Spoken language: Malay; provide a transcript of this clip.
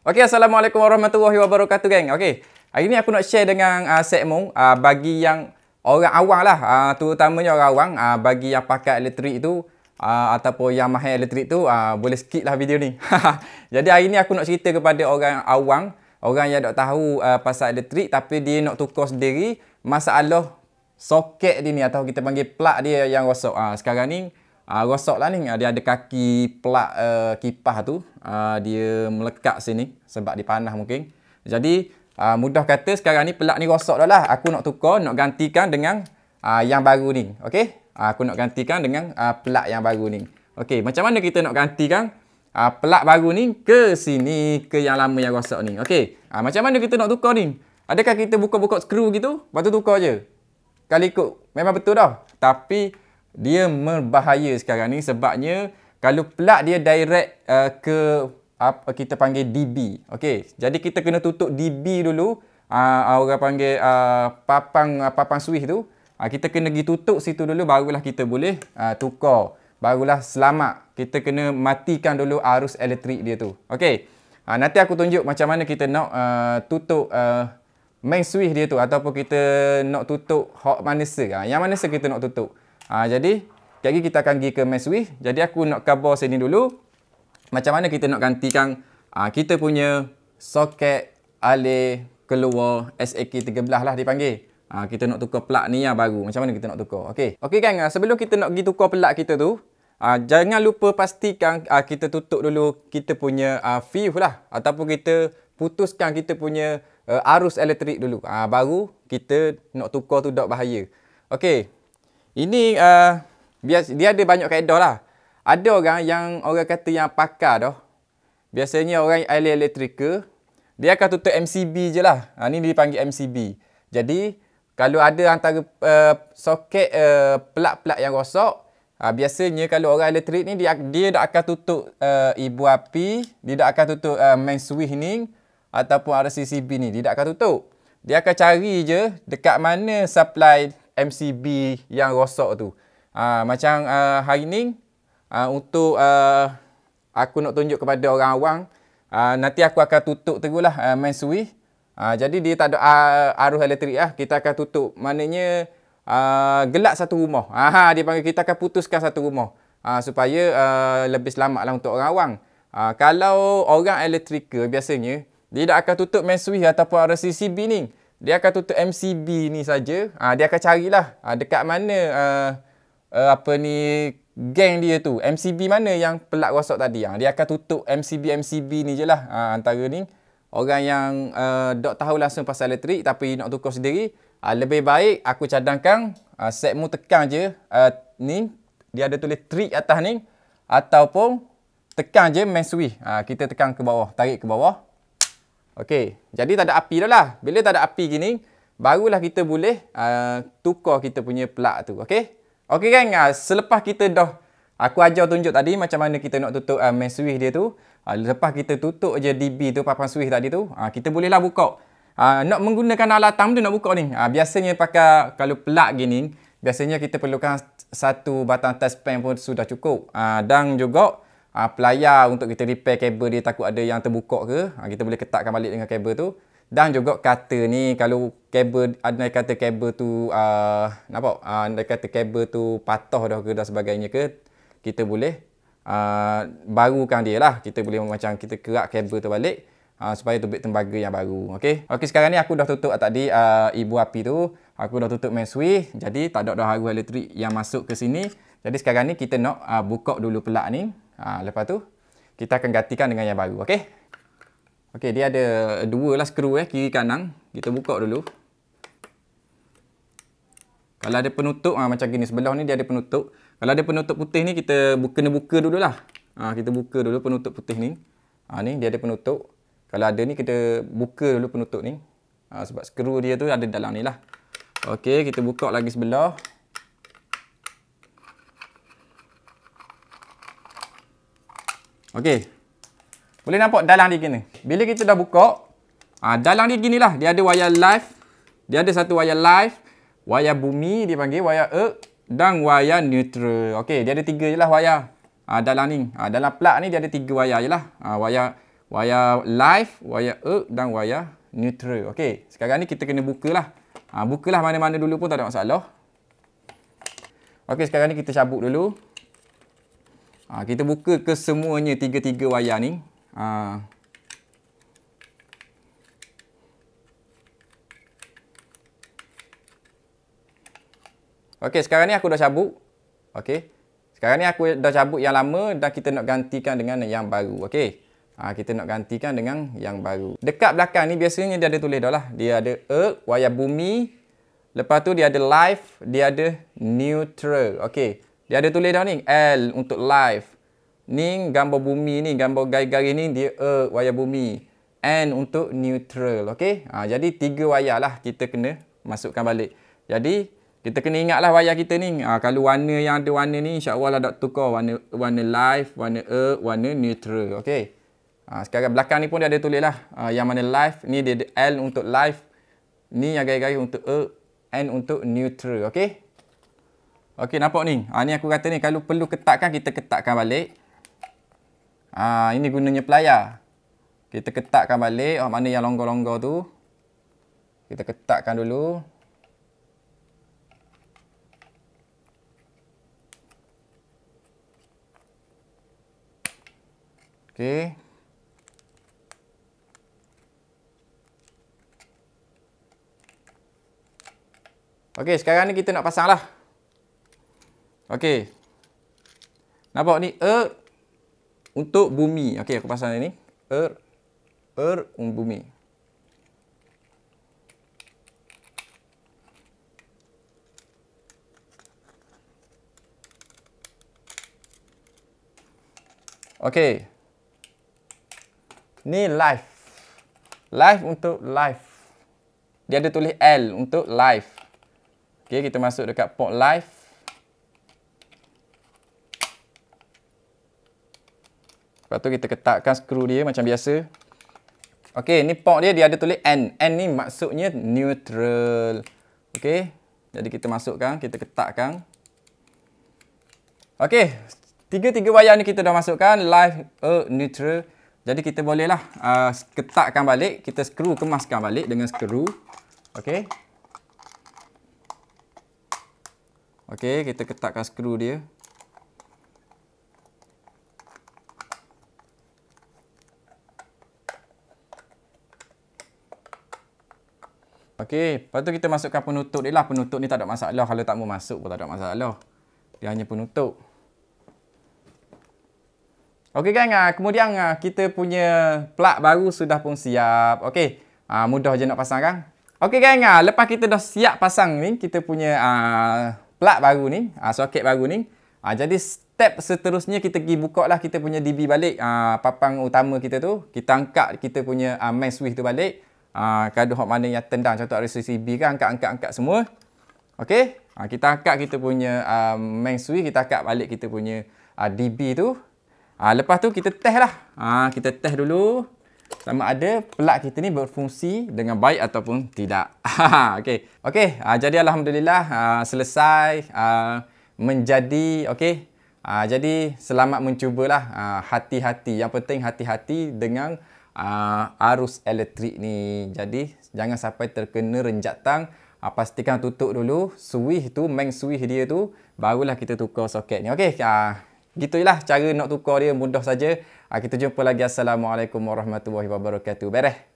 Okey, Assalamualaikum warahmatullahi wabarakatuh, geng. Okey, hari ni aku nak share dengan uh, ah, segmen uh, ah, bagi yang orang awang lah. Uh, terutamanya orang awang, uh, bagi yang pakai elektrik tu uh, ataupun yang mahir elektrik tu, uh, boleh skip lah video ni. Jadi, hari ni aku nak cerita kepada orang awang, orang yang tak tahu uh, pasal elektrik tapi dia nak tukar sendiri masalah soket dia ni atau kita panggil plug dia yang rosak. Uh, sekarang ni, uh, ah, rosak lah ni. Uh, dia ada kaki pelak uh, kipah tu. Uh, dia melekat sini sebab dipanah mungkin. Jadi uh, mudah kata sekarang ni pelak ni rosak dah lah. Aku nak tukar, nak gantikan dengan uh, yang baru ni. Okey? Aku nak gantikan dengan uh, pelak yang baru ni. okay macam mana kita nak gantikan uh, pelak baru ni ke sini, ke yang lama yang rosak ni. okay uh, macam mana kita nak tukar ni? Adakah kita buka-buka skru gitu, lepas tu tukar je? Kali ikut, memang betul dah. Tapi, dia berbahaya sekarang ni sebabnya kalau plug dia direct uh, ke apa kita panggil DB. Okey, jadi kita kena tutup DB dulu. Uh, orang panggil uh, papang uh, papang switch tu. Uh, kita kena pergi tutup situ dulu barulah kita boleh uh, tukar. Barulah selamat. Kita kena matikan dulu arus elektrik dia tu. Okey. Uh, nanti aku tunjuk macam mana kita nak uh, tutup uh, main switch dia tu ataupun kita nak tutup hot manisa. Uh, yang mana kita nak tutup? Ha, jadi, sekejap lagi kita akan pergi ke mesh width. Jadi, aku nak cover sini dulu. Macam mana kita nak gantikan ha, kita punya soket alih keluar SAK13 lah dipanggil. Ha, kita nak tukar plug ni yang baru. Macam mana kita nak tukar? Okey. okay gang. Ha, sebelum kita nak pergi tukar plug kita tu, ha, jangan lupa pastikan ha, kita tutup dulu kita punya ha, fuse lah. Ataupun kita putuskan kita punya uh, arus elektrik dulu. Ha, baru kita nak tukar tu tak bahaya. Okey. Ini uh, bias, dia ada banyak kaedah lah. Ada orang yang orang kata yang pakar dah. Biasanya orang ahli elektrikal, dia akan tutup MCB je lah. Ha, ni dipanggil MCB. Jadi, kalau ada antara uh, soket uh, pelak-pelak yang rosak, ha, biasanya kalau orang elektrik ni, dia, dia tak akan tutup uh, ibu api, dia tak akan tutup uh, main switch ni, ataupun RCCB ni, dia tak akan tutup. Dia akan cari je dekat mana supply MCB yang rosak tu. Ha, macam uh, hari ni uh, untuk uh, aku nak tunjuk kepada orang awang uh, nanti aku akan tutup terus lah uh, main sui. Uh, jadi dia tak ada uh, arus elektrik lah. Kita akan tutup. Maknanya uh, gelap satu rumah. Aha, dia panggil kita akan putuskan satu rumah. Uh, supaya uh, lebih selamat lah untuk orang awang. Uh, kalau orang elektrik biasanya dia tak akan tutup main sui ataupun RCCB ni dia akan tutup MCB ni saja. Ha, dia akan carilah ha, dekat mana uh, uh, apa ni geng dia tu. MCB mana yang pelak rosak tadi. Ha, dia akan tutup MCB-MCB ni je lah ha, antara ni. Orang yang tak uh, tahu langsung pasal elektrik tapi nak tukar sendiri. Ha, lebih baik aku cadangkan ha, set mu tekan je uh, ni. Dia ada tulis trick atas ni. Ataupun tekan je main switch. Ha, kita tekan ke bawah. Tarik ke bawah. Okey, jadi tak ada api dah lah. Bila tak ada api gini, barulah kita boleh uh, tukar kita punya plug tu. Okey? Okey kan? uh, selepas kita dah aku ajar tunjuk tadi macam mana kita nak tutup uh, main switch dia tu. Uh, lepas kita tutup je DB tu, papan switch tadi tu, uh, kita bolehlah buka. Uh, nak menggunakan alat tam tu nak buka ni. Uh, biasanya pakai kalau plug gini, biasanya kita perlukan satu batang test pen pun sudah cukup. Uh, dan juga uh, pelayar untuk kita repair kabel dia takut ada yang terbuka ke uh, kita boleh ketatkan balik dengan kabel tu dan juga kata ni kalau kabel ada kata kabel tu uh, nampak ada kata kabel tu patah dah ke dan sebagainya ke kita boleh uh, barukan dia lah kita boleh macam kita kerak kabel tu balik uh, supaya bit tembaga yang baru okey okey sekarang ni aku dah tutup tadi uh, ibu api tu aku dah tutup main switch jadi tak ada dah haru elektrik yang masuk ke sini jadi sekarang ni kita nak uh, buka dulu pelak ni Ha, lepas tu kita akan gantikan dengan yang baru. Okey. Okey, dia ada dua lah skru eh kiri kanan. Kita buka dulu. Kalau ada penutup ha, macam gini sebelah ni dia ada penutup. Kalau ada penutup putih ni kita buka ni buka dululah. Ha, kita buka dulu penutup putih ni. Ha, ni dia ada penutup. Kalau ada ni kita buka dulu penutup ni. Ha, sebab skru dia tu ada dalam ni lah. Okey, kita buka lagi sebelah. Okey. Boleh nampak dalang dia gini. Bila kita dah buka, ah dalang dia gini lah. Dia ada wayar live. Dia ada satu wayar live. Wayar bumi dia panggil. Wayar earth. Dan wayar neutral. Okey. Dia ada tiga je lah wayar. Ah, dalang ni. Ah, dalam plug ni dia ada tiga wayar je lah. Ah, wayar, wayar live. Wayar earth. Dan wayar neutral. Okey. Sekarang ni kita kena buka lah. Ah, lah mana-mana dulu pun tak ada masalah. Okey. Sekarang ni kita cabut dulu. Ha, kita buka ke semuanya tiga-tiga wayar ni. Ha. Okey, sekarang ni aku dah cabut. Okey. Sekarang ni aku dah cabut yang lama dan kita nak gantikan dengan yang baru. Okey. Ha, kita nak gantikan dengan yang baru. Dekat belakang ni biasanya dia ada tulis dah lah. Dia ada Earth, wayar bumi. Lepas tu dia ada Life, dia ada Neutral. Okey. Dia ada tulis dah ni L untuk live. Ni gambar bumi ni, gambar garis-garis ni dia E wayar bumi. N untuk neutral, okey? Ha, jadi tiga wayar lah kita kena masukkan balik. Jadi kita kena ingat lah wayar kita ni. Ha, kalau warna yang ada warna ni insya-Allah lah dak tukar warna warna live, warna E warna neutral, okey? Ha, sekarang belakang ni pun dia ada tulis lah. Ha, yang mana live, ni dia L untuk live. Ni yang garis-garis untuk E N untuk neutral, okey? Okey, nampak ni? Ha, ni aku kata ni, kalau perlu ketatkan, kita ketatkan balik. Ha, ini gunanya pelayar. Kita ketatkan balik, oh, mana yang longgar-longgar tu. Kita ketatkan dulu. Okey. Okey, sekarang ni kita nak pasang lah. Okey. Nampak ni er untuk bumi. Okey, aku pasang ni. Er er untuk bumi. Okey. Ni life. Life untuk life. Dia ada tulis L untuk life. Okay, kita masuk dekat port life. Lepas tu kita ketatkan skru dia macam biasa. Okey, ni port dia dia ada tulis N. N ni maksudnya neutral. Okey. Jadi kita masukkan, kita ketatkan. Okey, tiga-tiga wayar ni kita dah masukkan live uh, neutral. Jadi kita bolehlah uh, ketatkan balik, kita skru kemaskan balik dengan skru. Okey. Okey, kita ketatkan skru dia. Okey, lepas tu kita masukkan penutup dia lah. Penutup ni tak ada masalah. Kalau tak mau masuk pun tak ada masalah. Dia hanya penutup. Okey geng, ah, kemudian ah, kita punya plug baru sudah pun siap. Okey, ah, mudah je nak pasang kan? Okey geng, lepas kita dah siap pasang ni, kita punya plug baru ni, soket baru ni. Jadi step seterusnya kita pergi buka lah kita punya DB balik, papang utama kita tu. Kita angkat kita punya main switch tu balik. Ah, kadu hok mana yang tendang contoh RCCB kan angkat-angkat angkat semua. Okey. Ha, ah, kita angkat kita punya a uh, main sui kita angkat balik kita punya uh, ah, DB tu. Ha, lepas tu kita test lah. Ha, kita test dulu sama ada pelak kita ni berfungsi dengan baik ataupun tidak. okey. Okey, ha, jadi alhamdulillah ha, selesai ha, menjadi okey. Ha, jadi selamat mencubalah. Hati-hati. Yang penting hati-hati dengan uh, arus elektrik ni. Jadi jangan sampai terkena renjatang. Uh, ah, pastikan tutup dulu switch tu, main switch dia tu barulah kita tukar soket ni. Okey, ah uh, gitulah cara nak tukar dia mudah saja. Uh, kita jumpa lagi. Assalamualaikum warahmatullahi wabarakatuh. Bereh.